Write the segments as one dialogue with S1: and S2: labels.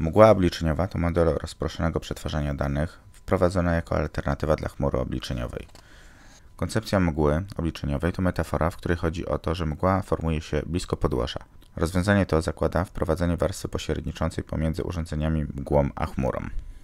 S1: Mgła obliczeniowa to model rozproszonego przetwarzania danych wprowadzona jako alternatywa dla chmury obliczeniowej. Koncepcja mgły obliczeniowej to metafora, w której chodzi o to, że mgła formuje się blisko podłoża. Rozwiązanie to zakłada wprowadzenie warstwy pośredniczącej pomiędzy urządzeniami mgłą a chmurą.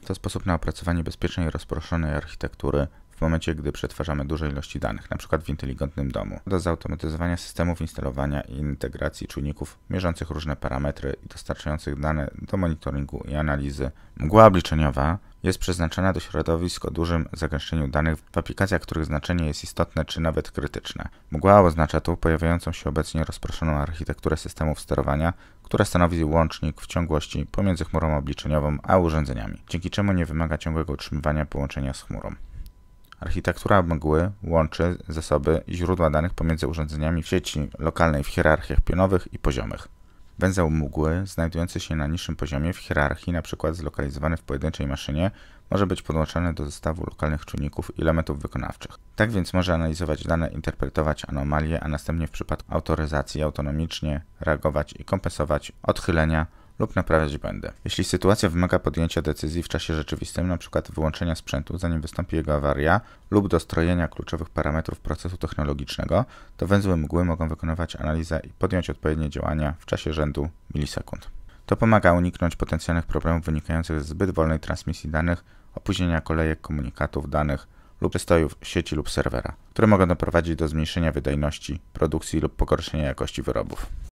S1: To sposób na opracowanie bezpiecznej i rozproszonej architektury w momencie, gdy przetwarzamy duże ilości danych, np. w inteligentnym domu, do zautomatyzowania systemów instalowania i integracji czujników mierzących różne parametry i dostarczających dane do monitoringu i analizy. Mgła obliczeniowa jest przeznaczona do środowisk o dużym zagęszczeniu danych w aplikacjach, których znaczenie jest istotne czy nawet krytyczne. Mgła oznacza tu pojawiającą się obecnie rozproszoną architekturę systemów sterowania, która stanowi łącznik w ciągłości pomiędzy chmurą obliczeniową a urządzeniami, dzięki czemu nie wymaga ciągłego utrzymywania połączenia z chmurą. Architektura mgły łączy zasoby i źródła danych pomiędzy urządzeniami w sieci lokalnej w hierarchiach pionowych i poziomych. Węzeł mgły, znajdujący się na niższym poziomie w hierarchii, np. zlokalizowany w pojedynczej maszynie, może być podłączony do zestawu lokalnych czynników i elementów wykonawczych. Tak więc może analizować dane, interpretować anomalie, a następnie w przypadku autoryzacji autonomicznie reagować i kompensować odchylenia lub naprawiać będę. Jeśli sytuacja wymaga podjęcia decyzji w czasie rzeczywistym, np. wyłączenia sprzętu, zanim wystąpi jego awaria lub dostrojenia kluczowych parametrów procesu technologicznego, to węzły mgły mogą wykonywać analizę i podjąć odpowiednie działania w czasie rzędu milisekund. To pomaga uniknąć potencjalnych problemów wynikających z zbyt wolnej transmisji danych, opóźnienia kolejek komunikatów danych lub przystojów sieci lub serwera, które mogą doprowadzić do zmniejszenia wydajności, produkcji lub pogorszenia jakości wyrobów.